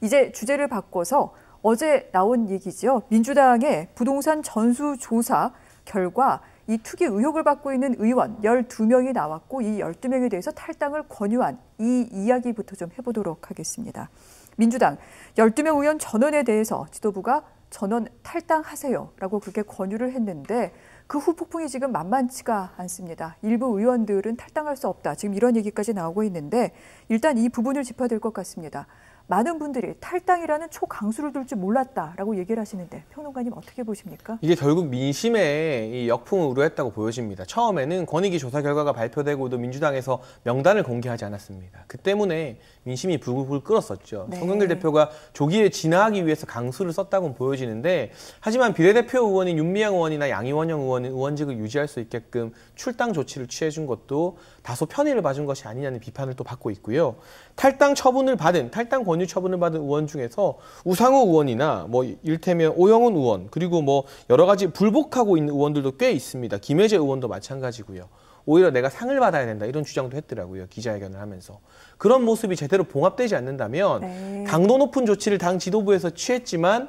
이제 주제를 바꿔서 어제 나온 얘기지요. 민주당의 부동산 전수조사 결과 이 투기 의혹을 받고 있는 의원 12명이 나왔고 이 12명에 대해서 탈당을 권유한 이 이야기부터 좀 해보도록 하겠습니다. 민주당 12명 의원 전원에 대해서 지도부가 전원 탈당하세요라고 그렇게 권유를 했는데 그 후폭풍이 지금 만만치가 않습니다. 일부 의원들은 탈당할 수 없다. 지금 이런 얘기까지 나오고 있는데 일단 이 부분을 짚어야 될 것 같습니다. 많은 분들이 탈당이라는 초강수를 둘 줄 몰랐다라고 얘기를 하시는데 평론가님 어떻게 보십니까? 이게 결국 민심의 역풍을 우려했다고 보여집니다. 처음에는 권익위 조사 결과가 발표되고도 민주당에서 명단을 공개하지 않았습니다. 그 때문에 민심이 불굴 끓었었죠. 네. 송영길 대표가 조기에 진화하기 위해서 강수를 썼다고 보여지는데 하지만 비례대표 의원인 윤미향 의원이나 양희원영 의원은 의원직을 유지할 수 있게끔 출당 조치를 취해준 것도 다소 편의를 봐준 것이 아니냐는 비판을 또 받고 있고요. 탈당 처분을 받은 탈당 권 원유 처분을 받은 의원 중에서 우상호 의원이나 뭐 일테면 오영훈 의원 그리고 뭐 여러 가지 불복하고 있는 의원들도 꽤 있습니다. 김혜재 의원도 마찬가지고요. 오히려 내가 상을 받아야 된다 이런 주장도 했더라고요 기자회견을 하면서 그런 모습이 제대로 봉합되지 않는다면 네. 강도 높은 조치를 당 지도부에서 취했지만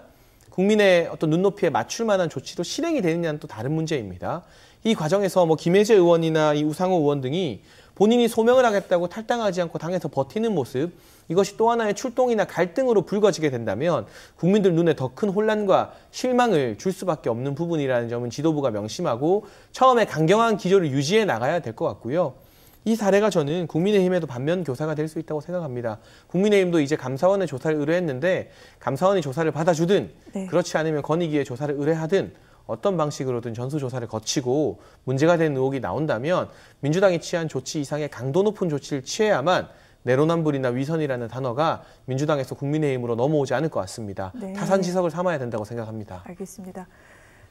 국민의 어떤 눈높이에 맞출 만한 조치도 실행이 되느냐는 또 다른 문제입니다. 이 과정에서 뭐 김혜재 의원이나 이 우상호 의원 등이 본인이 소명을 하겠다고 탈당하지 않고 당에서 버티는 모습 이것이 또 하나의 출동이나 갈등으로 불거지게 된다면 국민들 눈에 더 큰 혼란과 실망을 줄 수밖에 없는 부분이라는 점은 지도부가 명심하고 처음에 강경한 기조를 유지해 나가야 될 것 같고요. 이 사례가 저는 국민의힘에도 반면 교사가 될 수 있다고 생각합니다. 국민의힘도 이제 감사원의 조사를 의뢰했는데 감사원이 조사를 받아주든 네. 그렇지 않으면 권익위에 조사를 의뢰하든 어떤 방식으로든 전수조사를 거치고 문제가 된 의혹이 나온다면 민주당이 취한 조치 이상의 강도 높은 조치를 취해야만 내로남불이나 위선이라는 단어가 민주당에서 국민의힘으로 넘어오지 않을 것 같습니다. 네. 타산지석을 삼아야 된다고 생각합니다. 알겠습니다.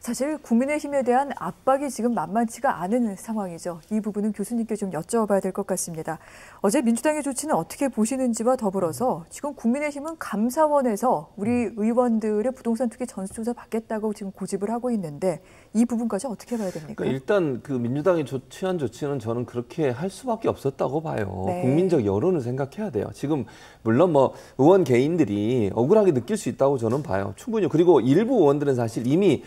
사실 국민의힘에 대한 압박이 지금 만만치가 않은 상황이죠. 이 부분은 교수님께 좀 여쭤봐야 될 것 같습니다. 어제 민주당의 조치는 어떻게 보시는지와 더불어서 지금 국민의힘은 감사원에서 우리 의원들의 부동산 투기 전수조사 받겠다고 지금 고집을 하고 있는데 이 부분까지 어떻게 봐야 됩니까? 그러니까 일단 그 민주당이 조, 취한 조치는 저는 그렇게 할 수밖에 없었다고 봐요. 네. 국민적 여론을 생각해야 돼요. 지금 물론 뭐 의원 개인들이 억울하게 느낄 수 있다고 저는 봐요. 충분히 그리고 일부 의원들은 사실 이미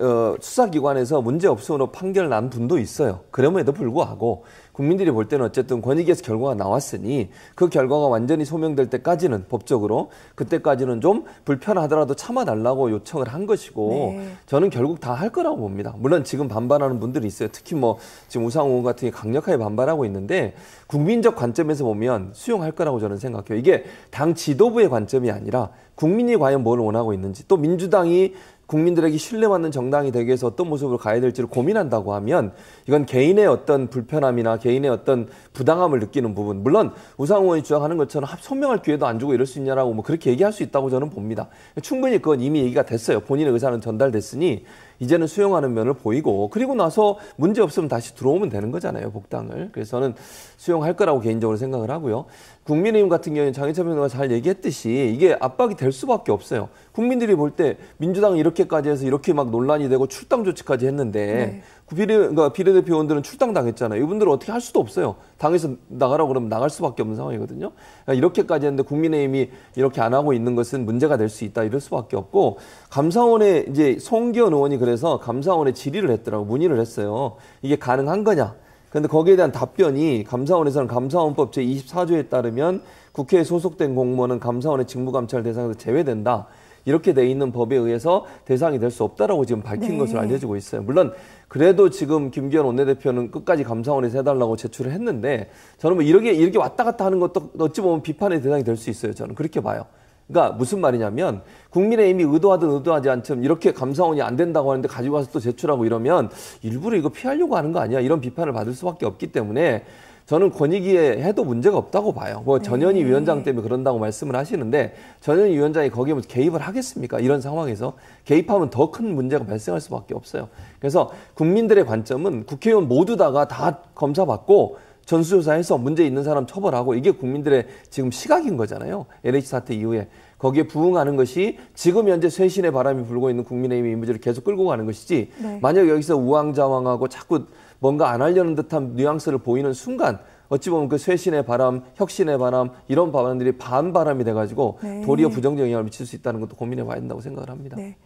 어, 수사기관에서 문제없음으로 판결 난 분도 있어요. 그럼에도 불구하고 국민들이 볼 때는 어쨌든 권익위에서 결과가 나왔으니 그 결과가 완전히 소명될 때까지는 법적으로 그때까지는 좀 불편하더라도 참아달라고 요청을 한 것이고 네. 저는 결국 다 할 거라고 봅니다. 물론 지금 반발하는 분들이 있어요. 특히 뭐 지금 우상호 의 같은 게 강력하게 반발하고 있는데 국민적 관점에서 보면 수용할 거라고 저는 생각해요. 이게 당 지도부의 관점이 아니라 국민이 과연 뭘 원하고 있는지 또 민주당이 국민들에게 신뢰받는 정당이 되기 위해서 어떤 모습으로 가야 될지를 고민한다고 하면 이건 개인의 어떤 불편함이나 개인의 어떤 부당함을 느끼는 부분 물론 우상호 의원이 주장하는 것처럼 소명할 기회도 안 주고 이럴 수 있냐라고 뭐 그렇게 얘기할 수 있다고 저는 봅니다. 충분히 그건 이미 얘기가 됐어요. 본인의 의사는 전달됐으니 이제는 수용하는 면을 보이고 그리고 나서 문제 없으면 다시 들어오면 되는 거잖아요 복당을 그래서 저는 수용할 거라고 개인적으로 생각을 하고요 국민의힘 같은 경우는 장혜철 변호가 잘 얘기했듯이 이게 압박이 될 수밖에 없어요 국민들이 볼 때 민주당 이렇게까지 해서 이렇게 막 논란이 되고 출당 조치까지 했는데 네. 비례, 그러니까 비례대표원들은 출당당했잖아요. 이분들은 어떻게 할 수도 없어요. 당에서 나가라고 그러면 나갈 수밖에 없는 상황이거든요. 그러니까 이렇게까지 했는데 국민의힘이 이렇게 안 하고 있는 것은 문제가 될 수 있다 이럴 수밖에 없고 감사원에 이제 송기현 의원이 그래서 감사원에 질의를 했더라고 문의를 했어요. 이게 가능한 거냐? 그런데 거기에 대한 답변이 감사원에서는 감사원법 제24조에 따르면 국회에 소속된 공무원은 감사원의 직무감찰 대상에서 제외된다. 이렇게 돼 있는 법에 의해서 대상이 될 수 없다라고 지금 밝힌 네. 것으로 알려지고 있어요. 물론 그래도 지금 김기현 원내대표는 끝까지 감사원에서 해달라고 제출을 했는데 저는 뭐 이렇게 이렇게 왔다 갔다 하는 것도 어찌 보면 비판의 대상이 될 수 있어요. 저는 그렇게 봐요. 그러니까 무슨 말이냐면 국민의힘이 의도하든 의도하지 않든 이렇게 감사원이 안 된다고 하는데 가지고 와서 또 제출하고 이러면 일부러 이거 피하려고 하는 거 아니야 이런 비판을 받을 수밖에 없기 때문에 저는 권익위에 해도 문제가 없다고 봐요. 뭐 네. 전현희 네. 위원장 때문에 그런다고 말씀을 하시는데 전현희 위원장이 거기에 뭐 개입을 하겠습니까? 이런 상황에서 개입하면 더 큰 문제가 발생할 수밖에 없어요. 그래서 국민들의 관점은 국회의원 모두 다가 다 검사 받고 전수조사해서 문제 있는 사람 처벌하고 이게 국민들의 지금 시각인 거잖아요. LH 사태 이후에. 거기에 부응하는 것이 지금 현재 쇄신의 바람이 불고 있는 국민의힘 이미지를 계속 끌고 가는 것이지 네. 만약 여기서 우왕좌왕하고 자꾸 뭔가 안 하려는 듯한 뉘앙스를 보이는 순간 어찌 보면 그 쇄신의 바람, 혁신의 바람 이런 바람들이 반바람이 돼가지고 네. 도리어 부정적 영향을 미칠 수 있다는 것도 고민해봐야 된다고 생각을 합니다. 네.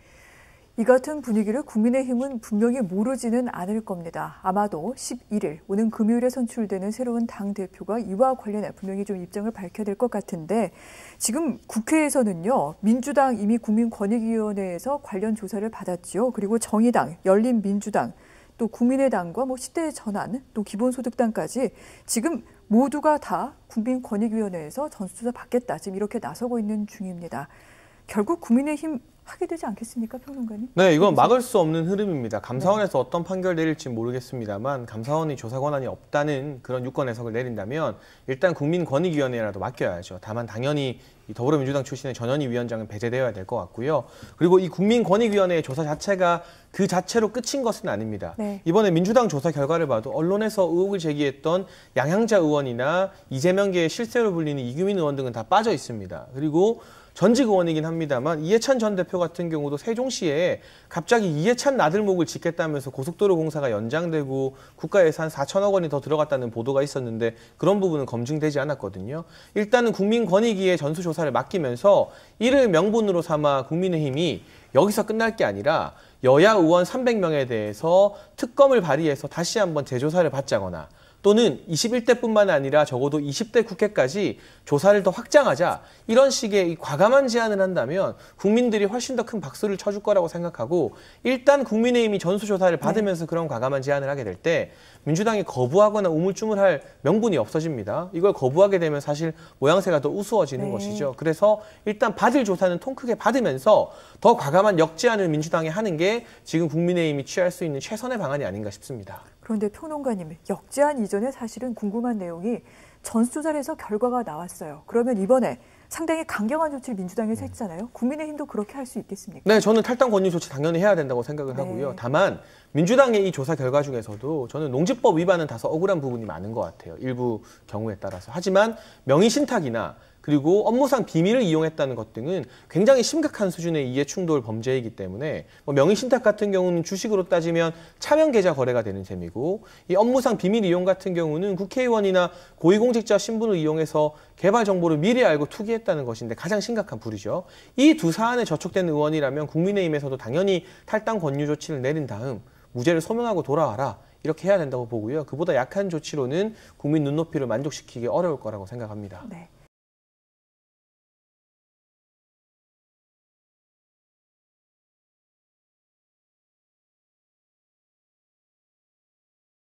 이 같은 분위기를 국민의힘은 분명히 모르지는 않을 겁니다. 아마도 11일 오는 금요일에 선출되는 새로운 당 대표가 이와 관련해 분명히 좀 입장을 밝혀야 될 것 같은데 지금 국회에서는요 민주당 이미 국민권익위원회에서 관련 조사를 받았지요. 그리고 정의당, 열린민주당 또 국민의당과 뭐 10대 전환, 또 기본소득당까지 지금 모두가 다 국민권익위원회에서 전수조사 받겠다. 지금 이렇게 나서고 있는 중입니다. 결국 국민의힘 하게 되지 않겠습니까, 평론가님? 네, 이건 막을 수 없는 흐름입니다. 감사원에서 네. 어떤 판결 내릴지 모르겠습니다만 감사원이 조사 권한이 없다는 그런 유권 해석을 내린다면 일단 국민권익위원회라도 맡겨야죠. 다만 당연히 더불어민주당 출신의 전현희 위원장은 배제되어야 될 것 같고요. 그리고 이 국민권익위원회의 조사 자체가 그 자체로 끝인 것은 아닙니다. 네. 이번에 민주당 조사 결과를 봐도 언론에서 의혹을 제기했던 양향자 의원이나 이재명계의 실세로 불리는 이규민 의원 등은 다 빠져 있습니다. 그리고 전직 의원이긴 합니다만 이해찬 전 대표 같은 경우도 세종시에 갑자기 이해찬 나들목을 짓겠다면서 고속도로 공사가 연장되고 국가 예산 4천억 원이 더 들어갔다는 보도가 있었는데 그런 부분은 검증되지 않았거든요. 일단은 국민권익위에 전수조사를 맡기면서 이를 명분으로 삼아 국민의힘이 여기서 끝날 게 아니라 여야 의원 300명에 대해서 특검을 발의해서 다시 한번 재조사를 받자거나 또는 21대뿐만 아니라 적어도 20대 국회까지 조사를 더 확장하자 이런 식의 과감한 제안을 한다면 국민들이 훨씬 더 큰 박수를 쳐줄 거라고 생각하고 일단 국민의힘이 전수조사를 네. 받으면서 그런 과감한 제안을 하게 될때 민주당이 거부하거나 우물쭈물할 명분이 없어집니다. 이걸 거부하게 되면 사실 모양새가 더 우스워지는 네. 것이죠. 그래서 일단 받을 조사는 통 크게 받으면서 더 과감한 역제안을 민주당이 하는 게 지금 국민의힘이 취할 수 있는 최선의 방안이 아닌가 싶습니다. 그런데 평론가님, 역제안 이전에 사실은 궁금한 내용이 전수조사에서 결과가 나왔어요. 그러면 이번에 상당히 강경한 조치를 민주당에서 네. 했잖아요. 국민의힘도 그렇게 할 수 있겠습니까? 네, 저는 탈당 권유 조치 당연히 해야 된다고 생각을 네. 하고요. 다만 민주당의 이 조사 결과 중에서도 저는 농지법 위반은 다소 억울한 부분이 많은 것 같아요. 일부 경우에 따라서. 하지만 명의 신탁이나 그리고 업무상 비밀을 이용했다는 것 등은 굉장히 심각한 수준의 이해충돌 범죄이기 때문에 뭐 명의신탁 같은 경우는 주식으로 따지면 차명 계좌 거래가 되는 셈이고 이 업무상 비밀 이용 같은 경우는 국회의원이나 고위공직자 신분을 이용해서 개발 정보를 미리 알고 투기했다는 것인데 가장 심각한 불이죠. 이 두 사안에 저촉된 의원이라면 국민의힘에서도 당연히 탈당 권유 조치를 내린 다음 무죄를 소명하고 돌아와라. 이렇게 해야 된다고 보고요. 그보다 약한 조치로는 국민 눈높이를 만족시키기 어려울 거라고 생각합니다. 네.